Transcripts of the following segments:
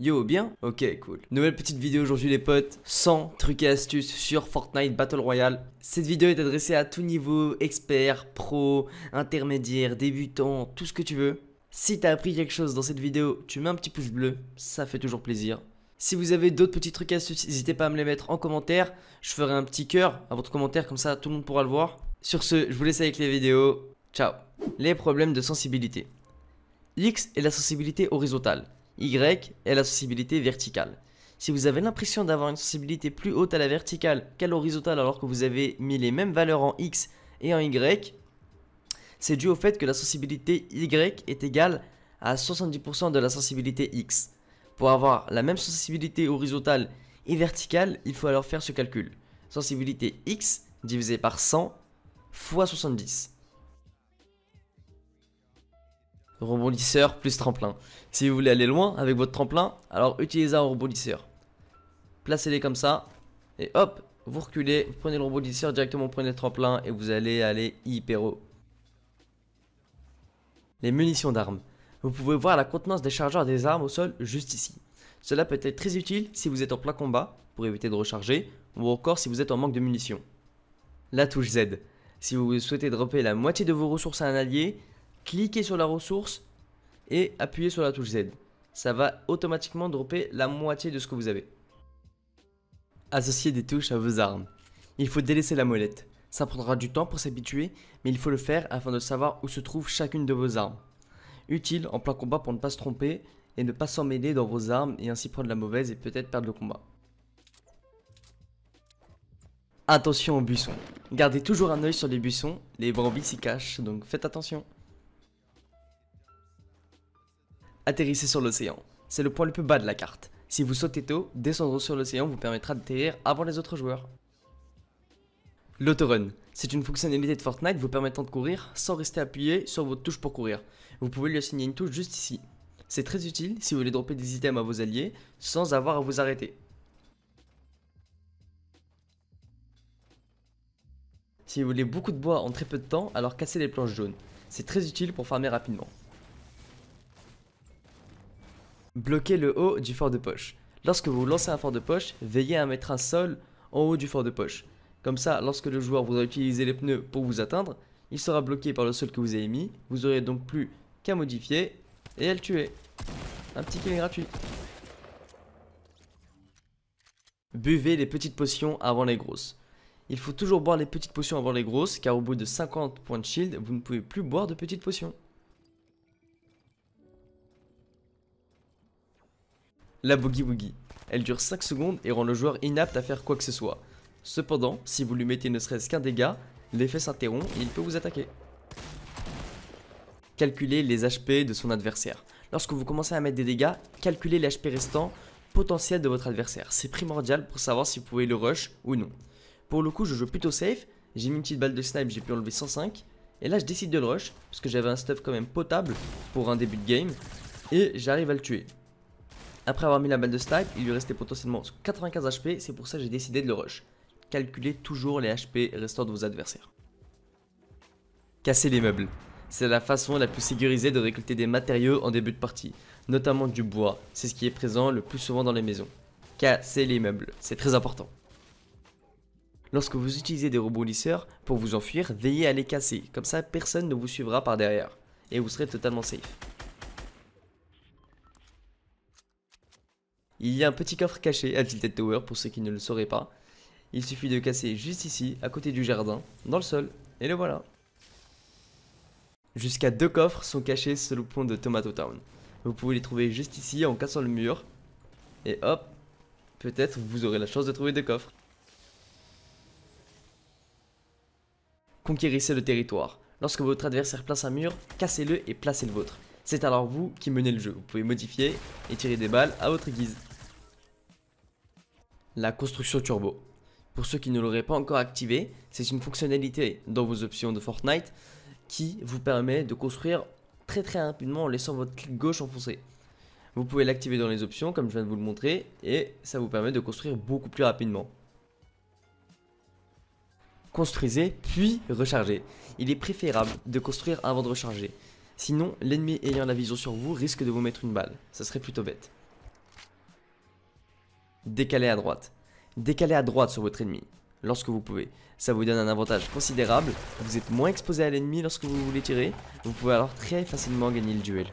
Yo, bien Ok, cool. Nouvelle petite vidéo aujourd'hui les potes, 100 trucs et astuces sur Fortnite Battle Royale. Cette vidéo est adressée à tout niveau, expert, pro, intermédiaire, débutant, tout ce que tu veux. Si t'as appris quelque chose dans cette vidéo, tu mets un petit pouce bleu, ça fait toujours plaisir. Si vous avez d'autres petits trucs et astuces, n'hésitez pas à me les mettre en commentaire. Je ferai un petit cœur à votre commentaire, comme ça tout le monde pourra le voir. Sur ce, je vous laisse avec les vidéos. Ciao Les problèmes de sensibilité. L'X est la sensibilité horizontale y est la sensibilité verticale. Si vous avez l'impression d'avoir une sensibilité plus haute à la verticale qu'à l'horizontale alors que vous avez mis les mêmes valeurs en X et en Y, c'est dû au fait que la sensibilité Y est égale à 70% de la sensibilité X. Pour avoir la même sensibilité horizontale et verticale, il faut alors faire ce calcul. Sensibilité X divisé par 100 fois 70 rebondisseur plus tremplin. Si vous voulez aller loin avec votre tremplin, alors utilisez un rebondisseur. Placez-les comme ça, et hop, vous reculez, vous prenez le rebondisseur, directement prenez le tremplin, et vous allez aller hyper haut. Les munitions d'armes. Vous pouvez voir la contenance des chargeurs des armes au sol juste ici. Cela peut être très utile si vous êtes en plein combat, pour éviter de recharger, ou encore si vous êtes en manque de munitions. La touche Z. Si vous souhaitez dropper la moitié de vos ressources à un allié, cliquez sur la ressource et appuyez sur la touche Z. Ça va automatiquement dropper la moitié de ce que vous avez. Associez des touches à vos armes. Il faut délaisser la molette. Ça prendra du temps pour s'habituer, mais il faut le faire afin de savoir où se trouve chacune de vos armes. Utile en plein combat pour ne pas se tromper et ne pas s'emmêler dans vos armes et ainsi prendre la mauvaise et peut-être perdre le combat. Attention aux buissons. Gardez toujours un œil sur les buissons, les brebis s'y cachent, donc faites attention. atterrissez sur l'océan. C'est le point le plus bas de la carte. Si vous sautez tôt, descendre sur l'océan vous permettra d'atterrir avant les autres joueurs. L'autorun. C'est une fonctionnalité de Fortnite vous permettant de courir sans rester appuyé sur votre touche pour courir. Vous pouvez lui assigner une touche juste ici. C'est très utile si vous voulez dropper des items à vos alliés sans avoir à vous arrêter. Si vous voulez beaucoup de bois en très peu de temps, alors cassez les planches jaunes. C'est très utile pour farmer rapidement. Bloquez le haut du fort de poche. Lorsque vous lancez un fort de poche, veillez à mettre un sol en haut du fort de poche. Comme ça, lorsque le joueur voudra utilisé les pneus pour vous atteindre, il sera bloqué par le sol que vous avez mis. Vous aurez donc plus qu'à modifier et à le tuer. Un petit kill gratuit. Buvez les petites potions avant les grosses. Il faut toujours boire les petites potions avant les grosses car au bout de 50 points de shield, vous ne pouvez plus boire de petites potions. La Boogie Woogie. Elle dure 5 secondes et rend le joueur inapte à faire quoi que ce soit. Cependant, si vous lui mettez ne serait-ce qu'un dégât, l'effet s'interrompt et il peut vous attaquer. Calculez les HP de son adversaire. Lorsque vous commencez à mettre des dégâts, calculez les HP restants potentiels de votre adversaire. C'est primordial pour savoir si vous pouvez le rush ou non. Pour le coup, je joue plutôt safe. J'ai mis une petite balle de snipe, j'ai pu enlever 105. Et là, je décide de le rush, parce que j'avais un stuff quand même potable pour un début de game. Et j'arrive à le tuer. Après avoir mis la balle de stack, il lui restait potentiellement 95 HP, c'est pour ça que j'ai décidé de le rush. Calculez toujours les HP restants de vos adversaires. Casser les meubles. C'est la façon la plus sécurisée de récolter des matériaux en début de partie, notamment du bois, c'est ce qui est présent le plus souvent dans les maisons. Casser les meubles, c'est très important. Lorsque vous utilisez des robots lisseurs, pour vous enfuir, veillez à les casser, comme ça personne ne vous suivra par derrière, et vous serez totalement safe. Il y a un petit coffre caché à Tilted Tower pour ceux qui ne le sauraient pas. Il suffit de casser juste ici, à côté du jardin, dans le sol, et le voilà. Jusqu'à deux coffres sont cachés sous le pont de Tomato Town. Vous pouvez les trouver juste ici en cassant le mur. Et hop, peut-être vous aurez la chance de trouver deux coffres. Conquérissez le territoire. Lorsque votre adversaire place un mur, cassez-le et placez le vôtre. C'est alors vous qui menez le jeu. Vous pouvez modifier et tirer des balles à votre guise la construction turbo. Pour ceux qui ne l'auraient pas encore activé, c'est une fonctionnalité dans vos options de Fortnite qui vous permet de construire très très rapidement en laissant votre clic gauche enfoncé. Vous pouvez l'activer dans les options comme je viens de vous le montrer et ça vous permet de construire beaucoup plus rapidement. Construisez puis rechargez. Il est préférable de construire avant de recharger. Sinon, l'ennemi ayant la vision sur vous risque de vous mettre une balle. Ça serait plutôt bête. Décaler à droite. décaler à droite sur votre ennemi, lorsque vous pouvez. Ça vous donne un avantage considérable, vous êtes moins exposé à l'ennemi lorsque vous voulez tirer, vous pouvez alors très facilement gagner le duel.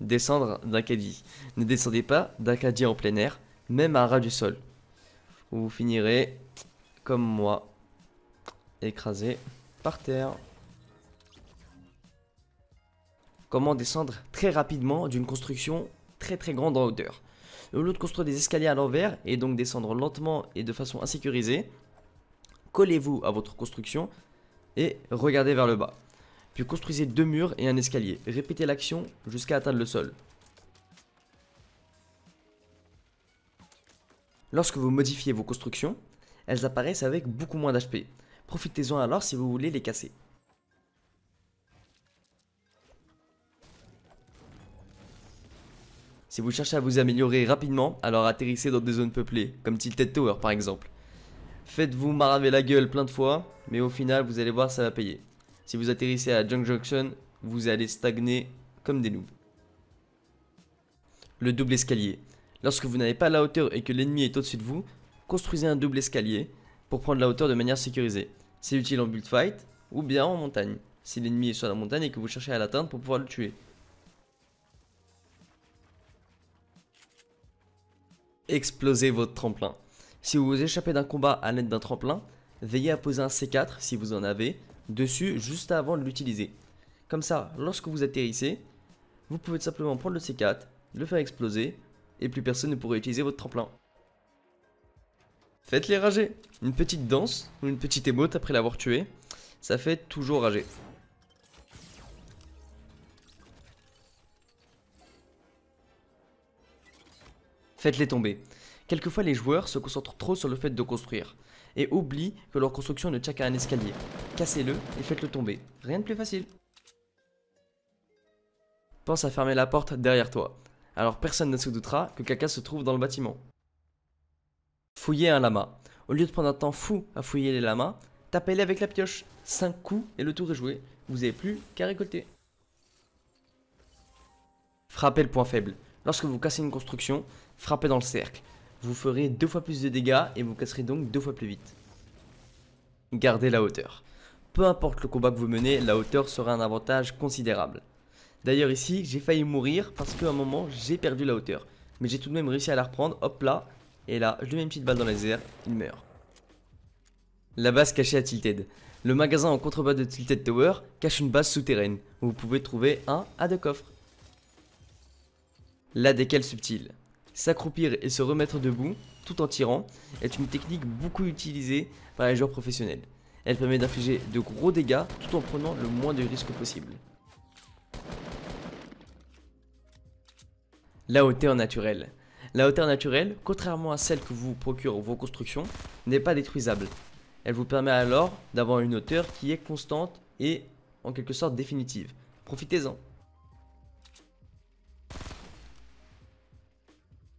Descendre d'un caddie. Ne descendez pas d'un en plein air, même à ras du sol. Vous finirez, comme moi, écrasé par terre. Comment descendre très rapidement d'une construction très très grande en hauteur de construire des escaliers à l'envers et donc descendre lentement et de façon insécurisée. Collez-vous à votre construction et regardez vers le bas. Puis construisez deux murs et un escalier. Répétez l'action jusqu'à atteindre le sol. Lorsque vous modifiez vos constructions, elles apparaissent avec beaucoup moins d'HP. Profitez-en alors si vous voulez les casser. Si vous cherchez à vous améliorer rapidement, alors atterrissez dans des zones peuplées, comme Tilted Tower par exemple. Faites-vous maraver la gueule plein de fois, mais au final vous allez voir ça va payer. Si vous atterrissez à Junk Junction, vous allez stagner comme des loups. Le double escalier. Lorsque vous n'avez pas la hauteur et que l'ennemi est au-dessus de vous, construisez un double escalier pour prendre la hauteur de manière sécurisée. C'est utile en build fight ou bien en montagne, si l'ennemi est sur la montagne et que vous cherchez à l'atteindre pour pouvoir le tuer. exploser votre tremplin. Si vous vous échappez d'un combat à l'aide d'un tremplin, veillez à poser un C4, si vous en avez, dessus juste avant de l'utiliser. Comme ça, lorsque vous atterrissez, vous pouvez simplement prendre le C4, le faire exploser, et plus personne ne pourra utiliser votre tremplin. Faites-les rager Une petite danse, ou une petite émote après l'avoir tué, ça fait toujours rager. Faites-les tomber. Quelquefois, les joueurs se concentrent trop sur le fait de construire et oublient que leur construction ne tient qu'à un escalier. Cassez-le et faites-le tomber. Rien de plus facile. Pense à fermer la porte derrière toi. Alors personne ne se doutera que caca se trouve dans le bâtiment. Fouillez un lama. Au lieu de prendre un temps fou à fouiller les lamas, tapez-les avec la pioche. 5 coups et le tour est joué. Vous n'avez plus qu'à récolter. Frappez le point faible. Lorsque vous cassez une construction, frappez dans le cercle. Vous ferez deux fois plus de dégâts et vous casserez donc deux fois plus vite. Gardez la hauteur. Peu importe le combat que vous menez, la hauteur sera un avantage considérable. D'ailleurs ici, j'ai failli mourir parce qu'à un moment, j'ai perdu la hauteur. Mais j'ai tout de même réussi à la reprendre, hop là. Et là, je lui mets une petite balle dans les airs, il meurt. La base cachée à Tilted. Le magasin en contrebas de Tilted Tower cache une base souterraine, vous pouvez trouver un à deux coffres. La décale subtile. S'accroupir et se remettre debout, tout en tirant, est une technique beaucoup utilisée par les joueurs professionnels. Elle permet d'infliger de gros dégâts tout en prenant le moins de risques possible. La hauteur naturelle. La hauteur naturelle, contrairement à celle que vous procurent vos constructions, n'est pas détruisable. Elle vous permet alors d'avoir une hauteur qui est constante et en quelque sorte définitive. Profitez-en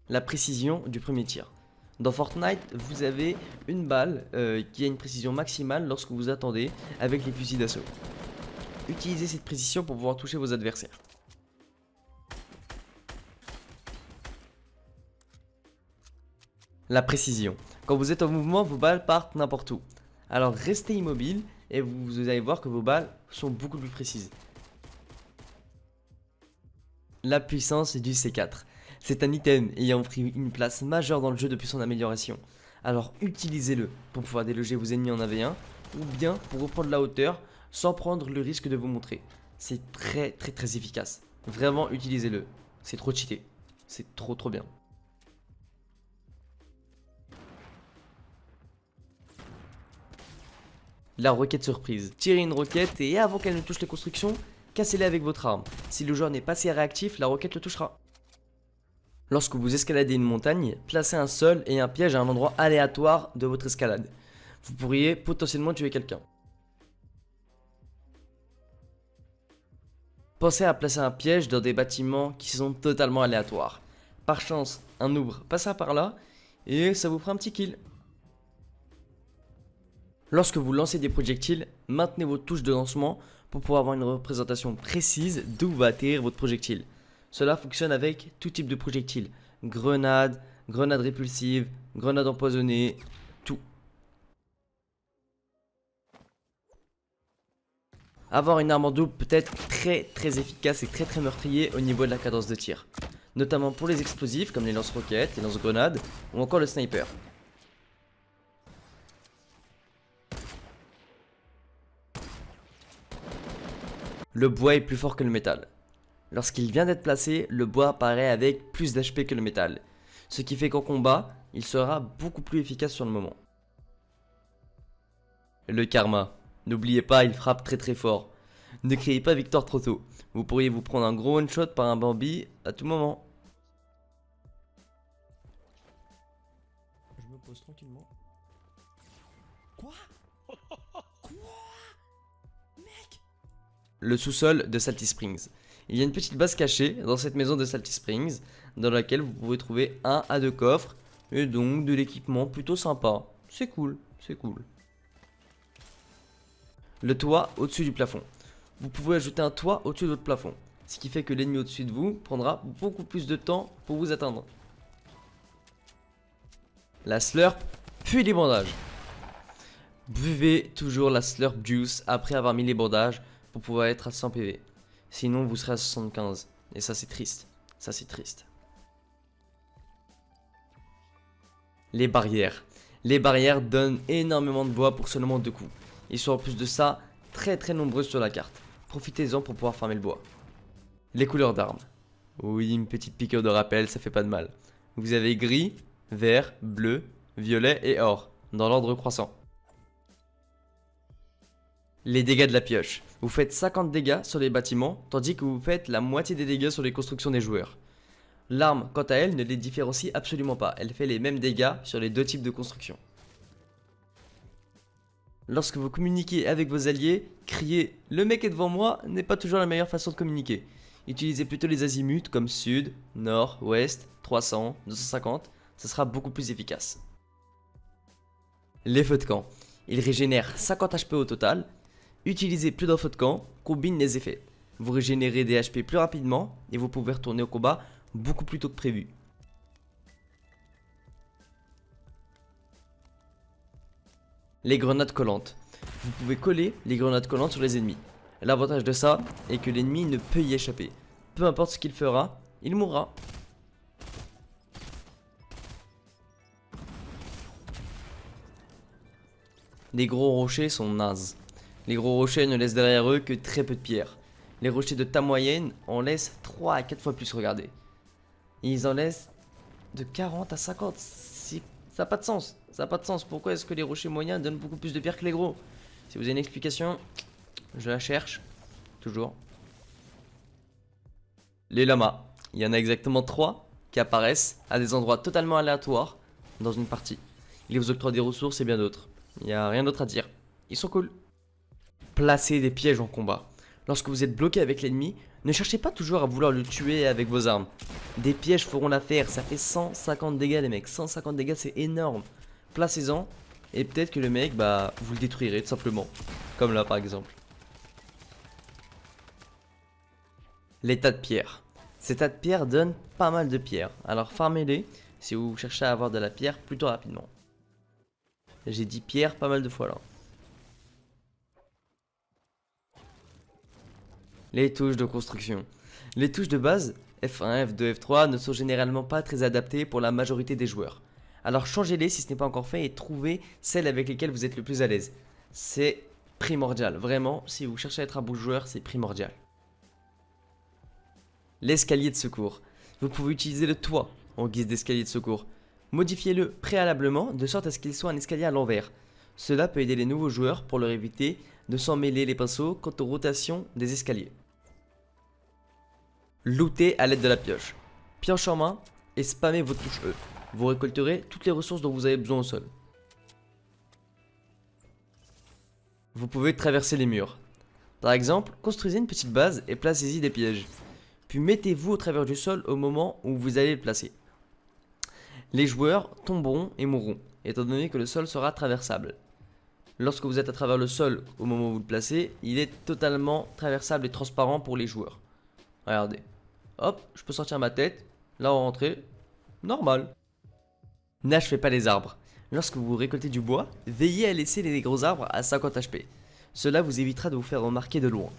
la précision du premier tir. Dans Fortnite, vous avez une balle euh, qui a une précision maximale lorsque vous attendez avec les fusils d'assaut. Utilisez cette précision pour pouvoir toucher vos adversaires. La précision. Quand vous êtes en mouvement, vos balles partent n'importe où. Alors restez immobile et vous, vous allez voir que vos balles sont beaucoup plus précises. La puissance du C4. C'est un item ayant pris une place majeure dans le jeu depuis son amélioration. Alors utilisez-le pour pouvoir déloger vos ennemis en AV1 ou bien pour reprendre la hauteur sans prendre le risque de vous montrer. C'est très très très efficace. Vraiment utilisez-le. C'est trop cheaté. C'est trop trop bien. La roquette surprise. Tirez une roquette et avant qu'elle ne touche les constructions, cassez les avec votre arme. Si le joueur n'est pas assez réactif, la roquette le touchera. Lorsque vous escaladez une montagne, placez un sol et un piège à un endroit aléatoire de votre escalade. Vous pourriez potentiellement tuer quelqu'un. Pensez à placer un piège dans des bâtiments qui sont totalement aléatoires. Par chance, un ouvre passera par là et ça vous fera un petit kill. Lorsque vous lancez des projectiles, maintenez vos touches de lancement pour pouvoir avoir une représentation précise d'où va atterrir votre projectile. Cela fonctionne avec tout type de projectiles. Grenade, grenade répulsive, grenade empoisonnée, tout. Avoir une arme en double peut être très très efficace et très très meurtrier au niveau de la cadence de tir. Notamment pour les explosifs comme les lance-roquettes, les lance-grenades ou encore le sniper. Le bois est plus fort que le métal. Lorsqu'il vient d'être placé, le bois paraît avec plus d'HP que le métal, ce qui fait qu'en combat, il sera beaucoup plus efficace sur le moment. Le karma. N'oubliez pas, il frappe très très fort. Ne criez pas Victor trop tôt. Vous pourriez vous prendre un gros one-shot par un Bambi à tout moment. Je me pose tranquillement. Quoi Quoi Mec Le sous-sol de Salty Springs. Il y a une petite base cachée dans cette maison de Salty Springs, dans laquelle vous pouvez trouver un à deux coffres, et donc de l'équipement plutôt sympa. C'est cool, c'est cool. Le toit au-dessus du plafond. Vous pouvez ajouter un toit au-dessus de votre plafond, ce qui fait que l'ennemi au-dessus de vous prendra beaucoup plus de temps pour vous atteindre. La slurp, puis les bandages. Buvez toujours la slurp juice après avoir mis les bandages pour pouvoir être à 100 PV. Sinon, vous serez à 75. Et ça, c'est triste. Ça, c'est triste. Les barrières. Les barrières donnent énormément de bois pour seulement deux coups. Ils sont en plus de ça très très nombreux sur la carte. Profitez-en pour pouvoir farmer le bois. Les couleurs d'armes. Oui, une petite piqueur de rappel, ça fait pas de mal. Vous avez gris, vert, bleu, violet et or, dans l'ordre croissant. Les dégâts de la pioche. Vous faites 50 dégâts sur les bâtiments, tandis que vous faites la moitié des dégâts sur les constructions des joueurs. L'arme, quant à elle, ne les différencie absolument pas, elle fait les mêmes dégâts sur les deux types de constructions. Lorsque vous communiquez avec vos alliés, crier « le mec est devant moi » n'est pas toujours la meilleure façon de communiquer. Utilisez plutôt les azimuts comme sud, nord, ouest, 300, 250, ce sera beaucoup plus efficace. Les feux de camp. Ils régénèrent 50 HP au total, Utilisez plus d'infos de camp, combine les effets. Vous régénérez des HP plus rapidement et vous pouvez retourner au combat beaucoup plus tôt que prévu. Les grenades collantes. Vous pouvez coller les grenades collantes sur les ennemis. L'avantage de ça est que l'ennemi ne peut y échapper. Peu importe ce qu'il fera, il mourra. Les gros rochers sont nazes. Les gros rochers ne laissent derrière eux que très peu de pierres. Les rochers de ta moyenne en laissent 3 à 4 fois plus, regardez. ils en laissent de 40 à 50. Ça n'a pas de sens. Ça pas de sens. Pourquoi est-ce que les rochers moyens donnent beaucoup plus de pierres que les gros Si vous avez une explication, je la cherche. Toujours. Les lamas. Il y en a exactement 3 qui apparaissent à des endroits totalement aléatoires dans une partie. Ils vous octroient des ressources et bien d'autres. Il n'y a rien d'autre à dire. Ils sont cool. Placez des pièges en combat. Lorsque vous êtes bloqué avec l'ennemi, ne cherchez pas toujours à vouloir le tuer avec vos armes. Des pièges feront l'affaire, ça fait 150 dégâts les mecs, 150 dégâts c'est énorme. Placez-en, et peut-être que le mec, bah, vous le détruirez tout simplement. Comme là par exemple. L'état de pierres. Ces tas de pierre donne pas mal de pierres, alors farmez-les si vous cherchez à avoir de la pierre plutôt rapidement. J'ai dit pierre pas mal de fois là. Les touches de construction. Les touches de base, F1, F2, F3, ne sont généralement pas très adaptées pour la majorité des joueurs. Alors changez-les si ce n'est pas encore fait et trouvez celles avec lesquelles vous êtes le plus à l'aise. C'est primordial, vraiment, si vous cherchez à être un bon joueur, c'est primordial. L'escalier de secours. Vous pouvez utiliser le toit en guise d'escalier de secours. Modifiez-le préalablement de sorte à ce qu'il soit un escalier à l'envers. Cela peut aider les nouveaux joueurs pour leur éviter de s'en mêler les pinceaux quant aux rotations des escaliers. Looter à l'aide de la pioche. Pioche en main et spammez votre touche E. Vous récolterez toutes les ressources dont vous avez besoin au sol. Vous pouvez traverser les murs. Par exemple, construisez une petite base et placez-y des pièges. Puis mettez-vous au travers du sol au moment où vous allez le placer. Les joueurs tomberont et mourront, étant donné que le sol sera traversable. Lorsque vous êtes à travers le sol au moment où vous le placez, il est totalement traversable et transparent pour les joueurs. Regardez. Hop, je peux sortir ma tête. Là, on rentrer. Normal. N'achevez pas les arbres. Lorsque vous récoltez du bois, veillez à laisser les gros arbres à 50 HP. Cela vous évitera de vous faire remarquer de loin.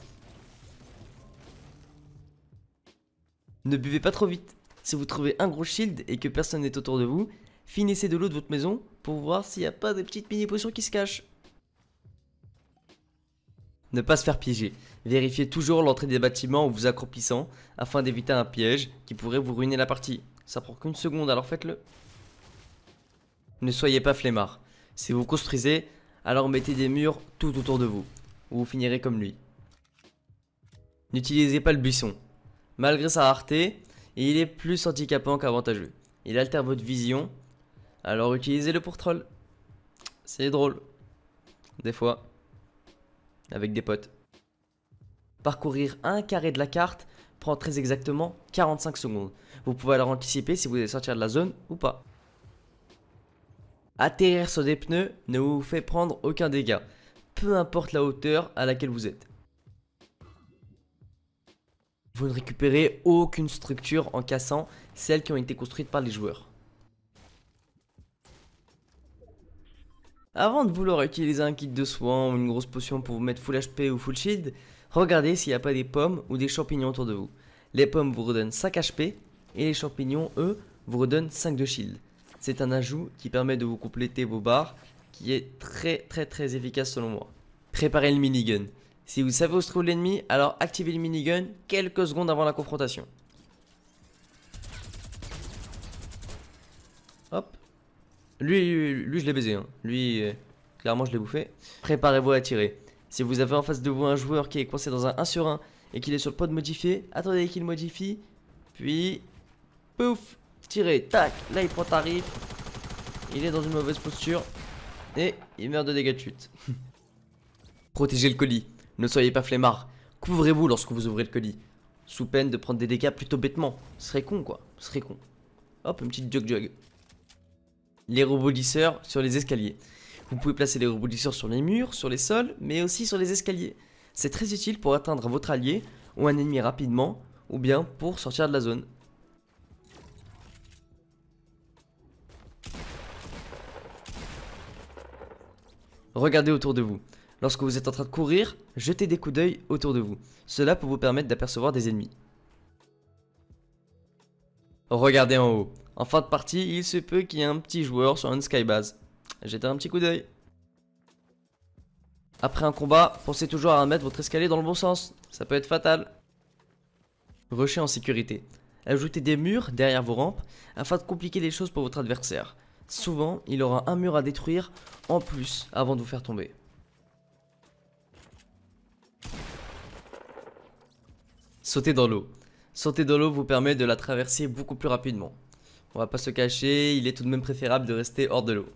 Ne buvez pas trop vite. Si vous trouvez un gros shield et que personne n'est autour de vous, finissez de l'eau de votre maison pour voir s'il n'y a pas de petites mini potions qui se cachent. Ne pas se faire piéger. Vérifiez toujours l'entrée des bâtiments en vous accroupissant afin d'éviter un piège qui pourrait vous ruiner la partie. Ça prend qu'une seconde alors faites-le. Ne soyez pas flemmard. Si vous construisez, alors mettez des murs tout autour de vous. Ou vous finirez comme lui. N'utilisez pas le buisson. Malgré sa rareté, il est plus handicapant qu'avantageux. Il altère votre vision, alors utilisez-le pour troll. C'est drôle. Des fois avec des potes. Parcourir un carré de la carte prend très exactement 45 secondes. Vous pouvez alors anticiper si vous allez sortir de la zone ou pas. Atterrir sur des pneus ne vous fait prendre aucun dégât, peu importe la hauteur à laquelle vous êtes. Vous ne récupérez aucune structure en cassant celles qui ont été construites par les joueurs. Avant de vouloir utiliser un kit de soins ou une grosse potion pour vous mettre full HP ou full shield, regardez s'il n'y a pas des pommes ou des champignons autour de vous. Les pommes vous redonnent 5 HP et les champignons, eux, vous redonnent 5 de shield. C'est un ajout qui permet de vous compléter vos barres, qui est très très très efficace selon moi. Préparez le minigun. Si vous savez où se trouve l'ennemi, alors activez le minigun quelques secondes avant la confrontation. Lui, lui, je l'ai baisé. Hein. Lui, euh, clairement, je l'ai bouffé. Préparez-vous à tirer. Si vous avez en face de vous un joueur qui est coincé dans un 1 sur 1 et qu'il est sur le point de modifier, attendez qu'il modifie. Puis, pouf, tirez, tac. Là, il prend tarif. Il est dans une mauvaise posture. Et il meurt de dégâts de chute. Protégez le colis. Ne soyez pas flemmard. Couvrez-vous lorsque vous ouvrez le colis. Sous peine de prendre des dégâts plutôt bêtement. Ce serait con, quoi. Ce serait con. Hop, une petite jog jug les rebondisseurs sur les escaliers. Vous pouvez placer les rebondisseurs sur les murs, sur les sols, mais aussi sur les escaliers. C'est très utile pour atteindre votre allié ou un ennemi rapidement, ou bien pour sortir de la zone. Regardez autour de vous. Lorsque vous êtes en train de courir, jetez des coups d'œil autour de vous. Cela peut vous permettre d'apercevoir des ennemis. Regardez en haut. En fin de partie, il se peut qu'il y ait un petit joueur sur une skybase. Jetez un petit coup d'œil. Après un combat, pensez toujours à mettre votre escalier dans le bon sens. Ça peut être fatal. Rusher en sécurité. Ajoutez des murs derrière vos rampes afin de compliquer les choses pour votre adversaire. Souvent, il aura un mur à détruire en plus avant de vous faire tomber. Sauter dans l'eau. Sauter dans l'eau vous permet de la traverser beaucoup plus rapidement. On va pas se cacher, il est tout de même préférable de rester hors de l'eau.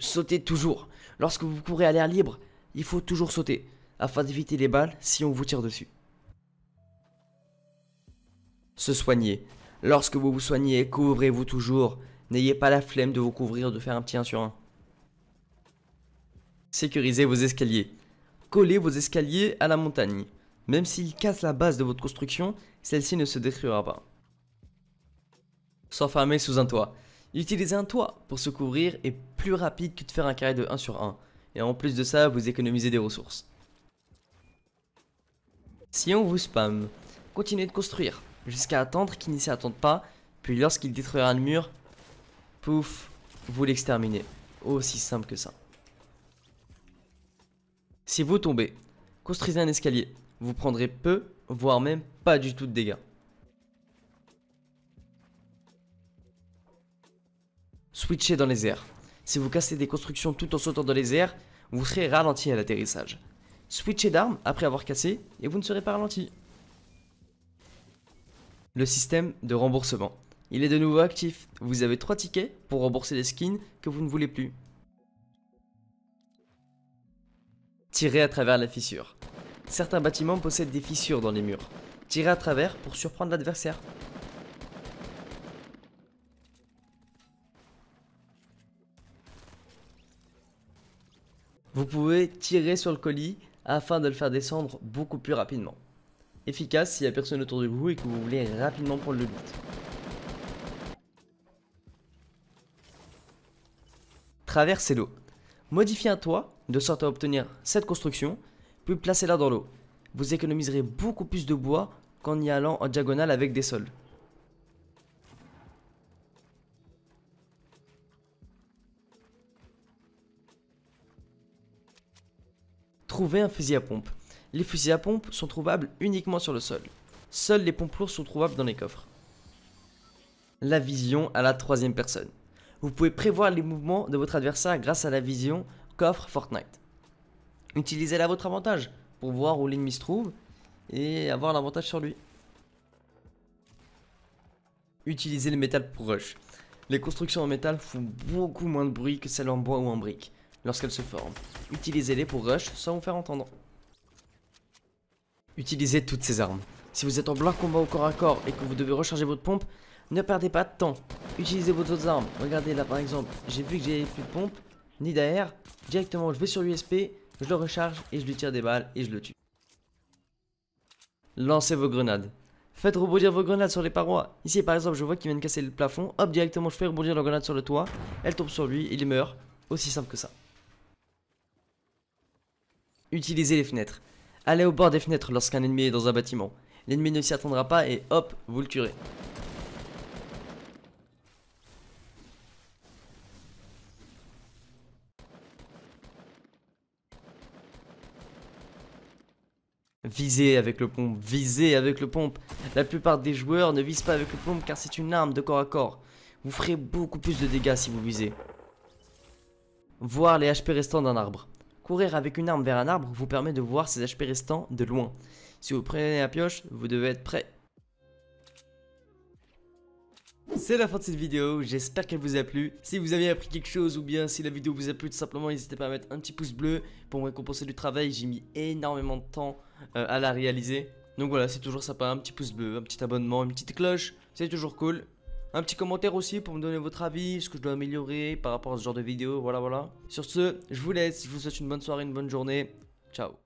Sautez toujours. Lorsque vous courez à l'air libre, il faut toujours sauter, afin d'éviter les balles si on vous tire dessus. Se soigner. Lorsque vous vous soignez, couvrez-vous toujours. N'ayez pas la flemme de vous couvrir de faire un petit 1 sur 1. Sécurisez vos escaliers. Collez vos escaliers à la montagne. Même s'il casse la base de votre construction, celle-ci ne se détruira pas. S'enfermer sous un toit. Utiliser un toit pour se couvrir est plus rapide que de faire un carré de 1 sur 1. Et en plus de ça, vous économisez des ressources. Si on vous spam, continuez de construire, jusqu'à attendre qu'il n'y s'y attende pas, puis lorsqu'il détruira le mur, pouf, vous l'exterminez. Aussi simple que ça. Si vous tombez, construisez un escalier. Vous prendrez peu, voire même pas du tout de dégâts. Switchez dans les airs. Si vous cassez des constructions tout en sautant dans les airs, vous serez ralenti à l'atterrissage. Switchez d'armes après avoir cassé et vous ne serez pas ralenti. Le système de remboursement. Il est de nouveau actif. Vous avez 3 tickets pour rembourser les skins que vous ne voulez plus. Tirer à travers la fissure. Certains bâtiments possèdent des fissures dans les murs. Tirer à travers pour surprendre l'adversaire. Vous pouvez tirer sur le colis afin de le faire descendre beaucoup plus rapidement. Efficace s'il n'y a personne autour de vous et que vous voulez rapidement prendre le but. Traversez l'eau. Modifiez un toit de sorte à obtenir cette construction, puis placez-la dans l'eau. Vous économiserez beaucoup plus de bois qu'en y allant en diagonale avec des sols. Trouvez un fusil à pompe. Les fusils à pompe sont trouvables uniquement sur le sol. Seuls les pompes lourdes sont trouvables dans les coffres. La vision à la troisième personne vous pouvez prévoir les mouvements de votre adversaire grâce à la vision qu'offre Fortnite. Utilisez-la à votre avantage pour voir où l'ennemi se trouve et avoir l'avantage sur lui. Utilisez le métal pour rush. Les constructions en métal font beaucoup moins de bruit que celles en bois ou en brique lorsqu'elles se forment. Utilisez-les pour rush sans vous faire entendre. Utilisez toutes ces armes. Si vous êtes en blanc combat au corps à corps et que vous devez recharger votre pompe, ne perdez pas de temps. Utilisez vos autres armes. Regardez là par exemple, j'ai vu que j'ai plus de pompe, ni d'air. Directement je vais sur l'USP, je le recharge et je lui tire des balles et je le tue. Lancez vos grenades. Faites rebondir vos grenades sur les parois. Ici par exemple je vois qu'il vient de casser le plafond. Hop directement je fais rebondir la grenade sur le toit. Elle tombe sur lui, il meurt. Aussi simple que ça. Utilisez les fenêtres. Allez au bord des fenêtres lorsqu'un ennemi est dans un bâtiment. L'ennemi ne s'y attendra pas et hop, vous le curez. Visez avec le pompe, visez avec le pompe. La plupart des joueurs ne visent pas avec le pompe car c'est une arme de corps à corps. Vous ferez beaucoup plus de dégâts si vous visez. Voir les HP restants d'un arbre. Courir avec une arme vers un arbre vous permet de voir ses HP restants de loin. Si vous prenez la pioche, vous devez être prêt. C'est la fin de cette vidéo, j'espère qu'elle vous a plu. Si vous avez appris quelque chose ou bien si la vidéo vous a plu, tout simplement n'hésitez pas à mettre un petit pouce bleu pour me récompenser du travail. J'ai mis énormément de temps euh, à la réaliser. Donc voilà, c'est toujours sympa, un petit pouce bleu, un petit abonnement, une petite cloche, c'est toujours cool. Un petit commentaire aussi pour me donner votre avis, ce que je dois améliorer par rapport à ce genre de vidéo, voilà voilà. Sur ce, je vous laisse, je vous souhaite une bonne soirée, une bonne journée, ciao.